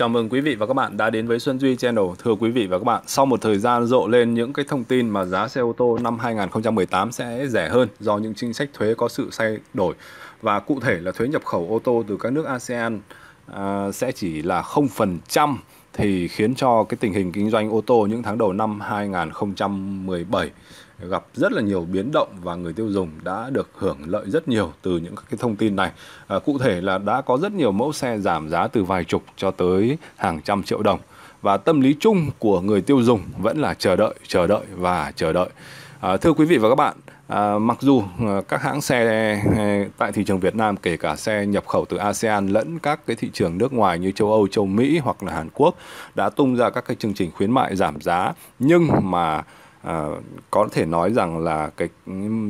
Chào mừng quý vị và các bạn đã đến với Xuân Duy Channel. Thưa quý vị và các bạn, sau một thời gian rộ lên những cái thông tin mà giá xe ô tô năm 2018 sẽ rẻ hơn do những chính sách thuế có sự thay đổi và cụ thể là thuế nhập khẩu ô tô từ các nước ASEAN à, sẽ chỉ là 0% thì khiến cho cái tình hình kinh doanh ô tô những tháng đầu năm 2017 gặp rất là nhiều biến động và người tiêu dùng đã được hưởng lợi rất nhiều từ những các cái thông tin này. À, cụ thể là đã có rất nhiều mẫu xe giảm giá từ vài chục cho tới hàng trăm triệu đồng và tâm lý chung của người tiêu dùng vẫn là chờ đợi, chờ đợi và chờ đợi. À, thưa quý vị và các bạn, à, mặc dù à, các hãng xe à, tại thị trường Việt Nam kể cả xe nhập khẩu từ ASEAN lẫn các cái thị trường nước ngoài như châu Âu, châu Mỹ hoặc là Hàn Quốc đã tung ra các cái chương trình khuyến mại giảm giá nhưng mà à, có thể nói rằng là cái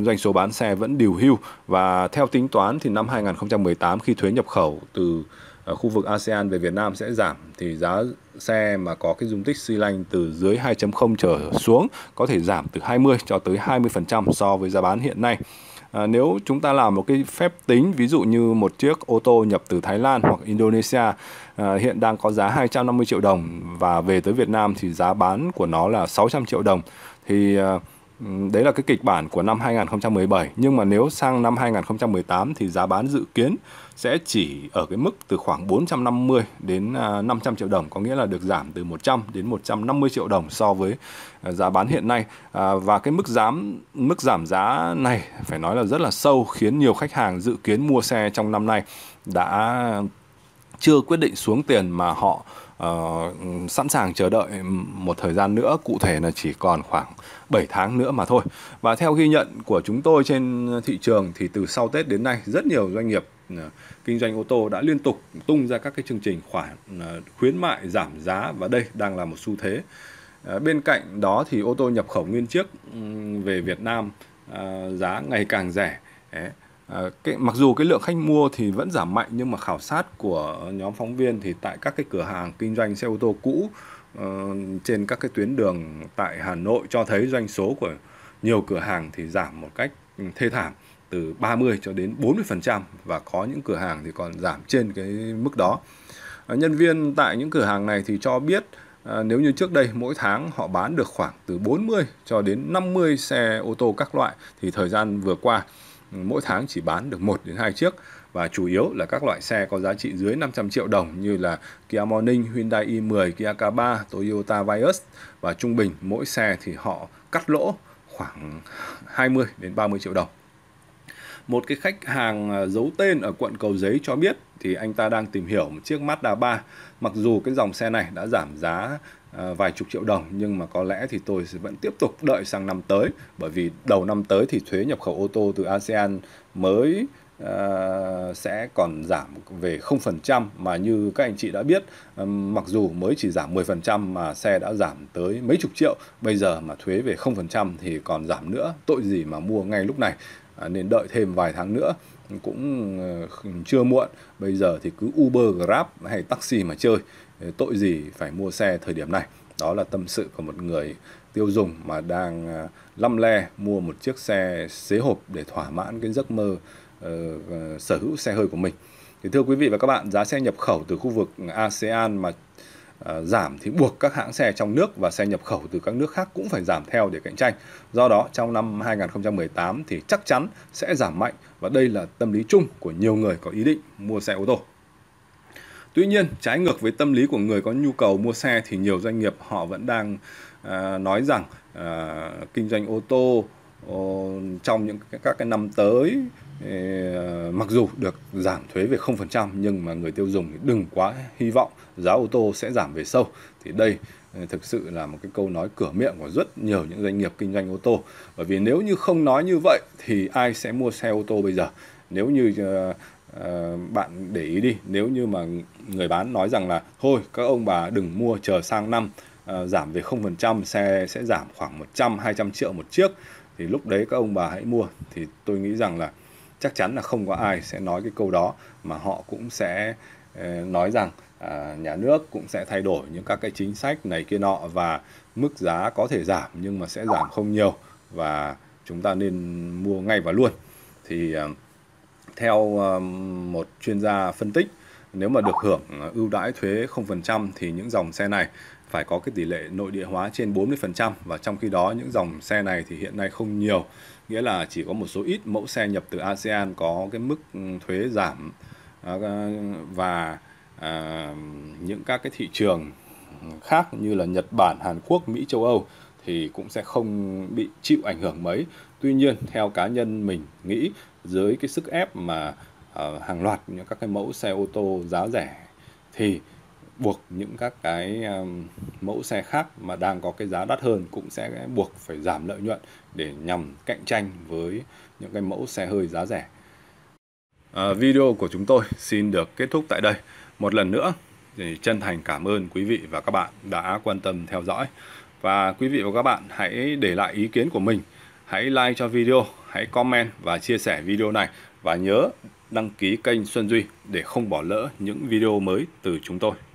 doanh số bán xe vẫn điều hưu và theo tính toán thì năm 2018 khi thuế nhập khẩu từ à, khu vực ASEAN về Việt Nam sẽ giảm thì giá xe mà có cái dung tích xi lanh từ dưới 2.0 trở xuống có thể giảm từ 20 cho tới 20% so với giá bán hiện nay à, nếu chúng ta làm một cái phép tính ví dụ như một chiếc ô tô nhập từ Thái Lan hoặc Indonesia à, hiện đang có giá 250 triệu đồng và về tới Việt Nam thì giá bán của nó là 600 triệu đồng thì à, Đấy là cái kịch bản của năm 2017 nhưng mà nếu sang năm 2018 thì giá bán dự kiến sẽ chỉ ở cái mức từ khoảng 450 đến 500 à, triệu đồng có nghĩa là được giảm từ 100 đến 150 triệu đồng so với à, giá bán hiện nay à, và cái mức giảm mức giảm giá này phải nói là rất là sâu khiến nhiều khách hàng dự kiến mua xe trong năm nay đã chưa quyết định xuống tiền mà họ Ờ, sẵn sàng chờ đợi một thời gian nữa cụ thể là chỉ còn khoảng 7 tháng nữa mà thôi và theo ghi nhận của chúng tôi trên thị trường thì từ sau Tết đến nay rất nhiều doanh nghiệp ờ, kinh doanh ô tô đã liên tục tung ra các cái chương trình khoản ờ, khuyến mại giảm giá và đây đang là một xu thế bên cạnh đó thì ô tô nhập khẩu nguyên chiếc về Việt Nam giá ngày càng rẻ Ờ, cái, mặc dù cái lượng khách mua thì vẫn giảm mạnh nhưng mà khảo sát của nhóm phóng viên thì tại các cái cửa hàng kinh doanh xe ô tô cũ ờ, trên các cái tuyến đường tại Hà Nội cho thấy doanh số của nhiều cửa hàng thì giảm một cách ừ, thê thảm từ 30 cho đến 40% và có những cửa hàng thì còn giảm trên cái mức đó. Ờ, nhân viên tại những cửa hàng này thì cho biết nếu như trước đây mỗi tháng họ bán được khoảng từ 40 cho đến 50 xe ô tô các loại thì thời gian vừa qua mỗi tháng chỉ bán được 1 đến 2 chiếc và chủ yếu là các loại xe có giá trị dưới 500 triệu đồng như là Kia Morning, Hyundai i10, Kia K3, Toyota Vios và trung bình mỗi xe thì họ cắt lỗ khoảng 20 đến 30 triệu đồng. Một cái khách hàng à, giấu tên ở quận Cầu Giấy cho biết thì anh ta đang tìm hiểu một chiếc Mazda 3. Mặc dù cái dòng xe này đã giảm giá Ờ, vài chục triệu đồng nhưng mà có lẽ thì tôi sẽ vẫn tiếp tục đợi sang năm tới bởi vì đầu năm tới thì thuế nhập khẩu ô tô từ ASEAN mới Uh, sẽ còn giảm về 0% mà như các anh chị đã biết uh, mặc dù mới chỉ giảm 10% mà xe đã giảm tới mấy chục triệu bây giờ mà thuế về 0% thì còn giảm nữa tội gì mà mua ngay lúc này uh, nên đợi thêm vài tháng nữa cũng chưa muộn bây giờ thì cứ Uber Grab hay taxi mà chơi tội gì phải mua xe thời điểm này đó là tâm sự của một người tiêu dùng mà đang à, lăm le mua một chiếc xe xế hộp để thỏa mãn cái giấc mơ uh, sở hữu xe hơi của mình thì thưa quý vị và các bạn giá xe nhập khẩu từ khu vực ASEAN mà uh, giảm thì buộc các hãng xe trong nước và xe nhập khẩu từ các nước khác cũng phải giảm theo để cạnh tranh. Do đó trong năm 2018 thì chắc chắn sẽ giảm mạnh và đây là tâm lý chung của nhiều người có ý định mua xe ô tô. Tuy nhiên, trái ngược với tâm lý của người có nhu cầu mua xe thì nhiều doanh nghiệp họ vẫn đang à, nói rằng à, kinh doanh ô tô ô, ờ, trong những các cái năm tới ờ, mặc dù được giảm thuế về 0% nhưng mà người tiêu dùng thì đừng quá hy vọng giá ô tô sẽ giảm về sâu thì đây ờ, thực sự là một cái câu nói cửa miệng của rất nhiều những doanh nghiệp kinh doanh ô tô bởi vì nếu như không nói như vậy thì ai sẽ mua xe ô tô bây giờ nếu như Ờ, bạn để ý đi nếu như mà người bán nói rằng là thôi các ông bà đừng mua chờ sang năm ờ, giảm về 0% xe sẽ giảm khoảng 100 200 triệu một chiếc thì lúc đấy các ông bà hãy mua thì tôi nghĩ rằng là chắc chắn là không có ai sẽ nói cái câu đó mà họ cũng sẽ ờ, nói rằng à, nhà nước cũng sẽ thay đổi những các cái chính sách này kia nọ và mức giá có thể giảm nhưng mà sẽ giảm không nhiều và chúng ta nên mua ngay và luôn thì theo um, một chuyên gia phân tích, nếu mà được hưởng uh, ưu đãi thuế 0% thì những dòng xe này phải có cái tỷ lệ nội địa hóa trên 40% và trong khi đó những dòng xe này thì hiện nay không nhiều, nghĩa là chỉ có một số ít mẫu xe nhập từ ASEAN có cái mức ừ, thuế giảm à, à, và à, những các cái thị trường khác như là Nhật Bản, Hàn Quốc, Mỹ, châu Âu thì cũng sẽ không bị chịu ảnh hưởng mấy. Tuy nhiên theo cá nhân mình nghĩ dưới cái sức ép mà uh, hàng loạt những các cái mẫu xe ô tô giá rẻ thì buộc những các cái um, mẫu xe khác mà đang có cái giá đắt hơn cũng sẽ buộc phải giảm lợi nhuận để nhằm cạnh tranh với những cái mẫu xe hơi giá rẻ. À, video của chúng tôi xin được kết thúc tại đây. Một lần nữa thì chân thành cảm ơn quý vị và các bạn đã quan tâm theo dõi và quý vị và các bạn hãy để lại ý kiến của mình, hãy like cho video hãy comment và chia sẻ video này và nhớ đăng ký kênh Xuân Duy để không bỏ lỡ những video mới từ chúng tôi.